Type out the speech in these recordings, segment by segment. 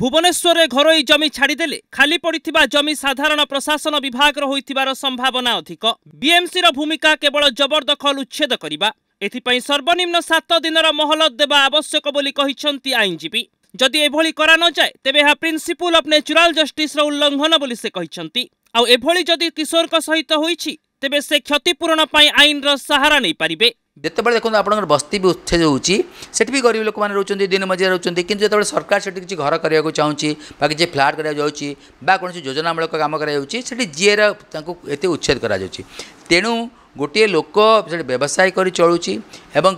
ভুবনেশ্বরের ঘরোই জমি ছাড়িদেলে খালি পড়িথিবা জমি সাধারণ প্রশাসন বিভাগর হইতিবার সম্ভাবনা অধিক বিএমসির ভূমিকা কেবল জবরদখল উচ্ছেদ করা এথিপাই সর্বনিম্ন সাত দিনর মহলত দেবা আবশ্যক বলে କହିଛନ୍ତି আইনজীবী যদি এভাবে করা নযায় তেবে ଏହା প্রিন্সিপল অফ ন্যাচুরাল জষ্টিসর উল্লঙ্ঘন বলে সে କହିଛନ୍ତି ଆଉ ଏଭଳି ଯଦି କିଶୋରଙ୍କ ସହିତ ହୋଇଛି से क्षतिपूरण आइन र सहाराइपारे बस्ती आपति उच्छेद हुन्छ गरीब लोक मजा रहेछ कि सरकार घरको चाहन्छ फ्लाटी बाक जिएर यति उच्छेद गरा तेणु गोटे लोक व्यवसाय चलुछ एो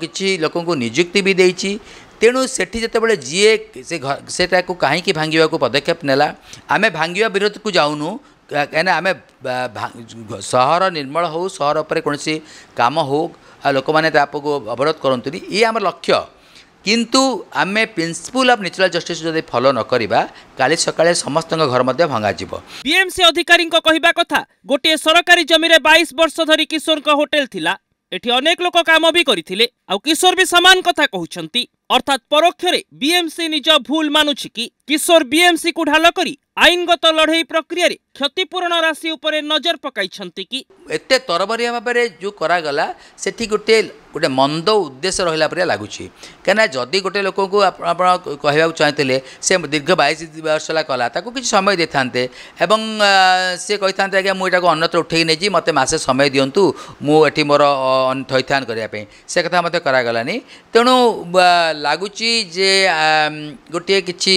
नियुक्ति दिन्छ तेणुस जिएस काहीँक भाँगि पदक्षेप विरोध को जाउनु କାହିଁକିନା ଆମେ ସହର ନିର୍ମଳ ହେଉ ସହର ଉପରେ କୌଣସି କାମ ହେଉ ଆଉ ଲୋକମାନେ ତାକୁ ଅବରୋଧ କରନ୍ତୁନି ଇଏ ଆମର ଲକ୍ଷ୍ୟ କିନ୍ତୁ ଆମେ ପ୍ରିନ୍ସିପୁଲ ଅଫ୍ ନ୍ୟାଚୁରାଲ ଜଷ୍ଟିସ୍ ଯଦି ଫଲୋ ନ କରିବା କାଲି ସକାଳେ ସମସ୍ତଙ୍କ ଘର ମଧ୍ୟ ଭଙ୍ଗାଯିବ ବିଏମ୍ସି ଅଧିକାରୀଙ୍କ କହିବା କଥା ଗୋଟିଏ ସରକାରୀ ଜମିରେ ବାଇଶ ବର୍ଷ ଧରି କିଶୋରଙ୍କ ହୋଟେଲ ଥିଲା ଏଠି ଅନେକ ଲୋକ କାମ ବି କରିଥିଲେ ଆଉ କିଶୋର ବି ସମାନ କଥା କହୁଛନ୍ତି অর্থাৎ পরোক্ষরে বিএমসি নিজ ভুল মানুছি কি কিশোর বিএমসি কু ঢাল করে আইনগত লড়াই প্রক্রিয়ার ক্ষতিপূরণ রাশি উপরে নজর পকাইছেন কি এতে তরবরিয়া ভাবে যে করাগলা সেটি গোটে গোটে মন্দ উদ্দেশ্য রহিলা পরে লাগুছি কেন যদি গোটে লোক আপনার কহবাক চাইলে সে দীর্ঘ বাইশ বর্ষ কলা তাকে কিছু সময় দিয়ে থাকে এবং সে কে আজ্ঞা মু এটা অন্যত্র উঠাই নিয়েছি মতো মাসে সময় দিন্তু মু এটি মোর থইথান করা সে কথা মতো করাগলানি তেণু ଲାଗୁଛି ଯେ ଗୋଟିଏ କିଛି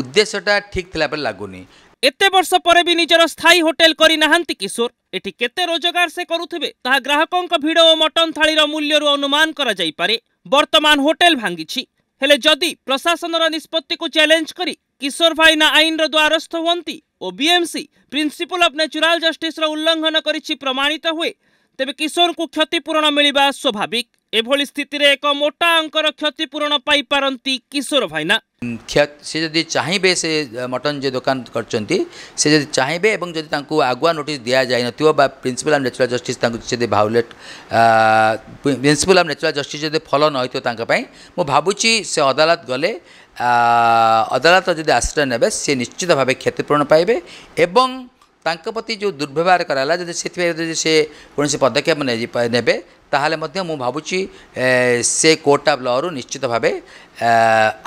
ଉଦ୍ଦେଶ୍ୟଟା ଠିକ୍ ଥିଲା ପରେ ଲାଗୁନି ଏତେ ବର୍ଷ ପରେ ବି ନିଜର ସ୍ଥାୟୀ ହୋଟେଲ କରିନାହାନ୍ତି କିଶୋର ଏଠି କେତେ ରୋଜଗାର ସେ କରୁଥିବେ ତାହା ଗ୍ରାହକଙ୍କ ଭିଡ଼ ଓ ମଟନ ଥାଳିର ମୂଲ୍ୟରୁ ଅନୁମାନ କରାଯାଇପାରେ ବର୍ତ୍ତମାନ ହୋଟେଲ ଭାଙ୍ଗିଛି ହେଲେ ଯଦି ପ୍ରଶାସନର ନିଷ୍ପତ୍ତିକୁ ଚ୍ୟାଲେଞ୍ଜ କରି କିଶୋର ଭାଇନା ଆଇନର ଦ୍ୱାରସ୍ଥ ହୁଅନ୍ତି ଓ ବିଏମ୍ସି ପ୍ରିନ୍ସିପୁଲ ଅଫ୍ ନ୍ୟାଚୁରାଲ ଜଷ୍ଟିସର ଉଲ୍ଲଂଘନ କରିଛି ପ୍ରମାଣିତ ହୁଏ ତେବେ କିଶୋରଙ୍କୁ କ୍ଷତିପୂରଣ ମିଳିବା ସ୍ୱାଭାବିକ ଏଭଳି ସ୍ଥିତିରେ ଏକ ମୋଟା ଅଙ୍କର କ୍ଷତିପୂରଣ ପାଇପାରନ୍ତି କିଶୋର ଭାଇନା ସେ ଯଦି ଚାହିଁବେ ସେ ମଟନ୍ ଯେ ଦୋକାନ କରିଛନ୍ତି ସେ ଯଦି ଚାହିଁବେ ଏବଂ ଯଦି ତାଙ୍କୁ ଆଗୁଆ ନୋଟିସ୍ ଦିଆଯାଇନଥିବ ବା ପ୍ରିନ୍ସିପାଲ୍ ଆଣ୍ଡ ନ୍ୟାଚୁରାଲ୍ ଜଷ୍ଟିସ୍ ତାଙ୍କୁ ଯଦି violate principle and natural justice ଯଦି ଫଲୋ ନ ହୋଇଥିବ ତାଙ୍କ ପାଇଁ ମୁଁ ଭାବୁଛି ସେ ଅଦାଲତ ଗଲେ ଅଦାଲତ ଯଦି ଆଶ୍ରୟ ନେବେ ସେ ନିଶ୍ଚିତ ଭାବେ କ୍ଷତିପୂରଣ ପାଇବେ ଏବଂ ତାଙ୍କ ପ୍ରତି ଯେଉଁ ଦୁର୍ବ୍ୟବହାର କରାଗଲା ଯଦି ସେଥିପାଇଁ ଯଦି ସେ କୌଣସି ପଦକ୍ଷେପ ନେବେ ତାହେଲେ ମଧ୍ୟ ମୁଁ ଭାବୁଛି ସେ କୋର୍ଟ ଅଫ୍ ଲ'ରୁ ନିଶ୍ଚିତ ଭାବେ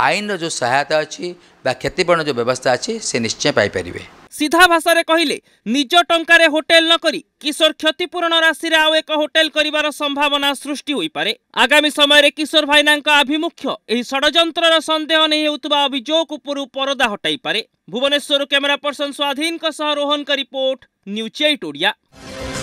ଆଇନର ଯେଉଁ ସହାୟତା ଅଛି ବା କ୍ଷତିପୂରଣ ଯେଉଁ ବ୍ୟବସ୍ଥା ଅଛି ସେ ନିଶ୍ଚୟ ପାଇପାରିବେ ସିଧା ଭାଷାରେ କହିଲେ ନିଜ ଟଙ୍କାରେ ହୋଟେଲ ନ କରି କିଶୋର କ୍ଷତିପୂରଣ ରାଶିରେ ଆଉ ଏକ ହୋଟେଲ କରିବାର ସମ୍ଭାବନା ସୃଷ୍ଟି ହୋଇପାରେ ଆଗାମୀ ସମୟରେ କିଶୋର ଭାଇନାଙ୍କ ଆଭିମୁଖ୍ୟ ଏହି ଷଡ଼ଯନ୍ତ୍ରର ସନ୍ଦେହ ନେଇ ହେଉଥିବା ଅଭିଯୋଗ ଉପରୁ ପରଦା ହଟାଇପାରେ ଭୁବନେଶ୍ୱରରୁ କ୍ୟାମେରା ପର୍ସନ ସ୍ୱାଧୀନଙ୍କ ସହ ରୋହନଙ୍କ ରିପୋର୍ଟ ନ୍ୟୁଜ୍ ଏଇଟ୍ ଓଡ଼ିଆ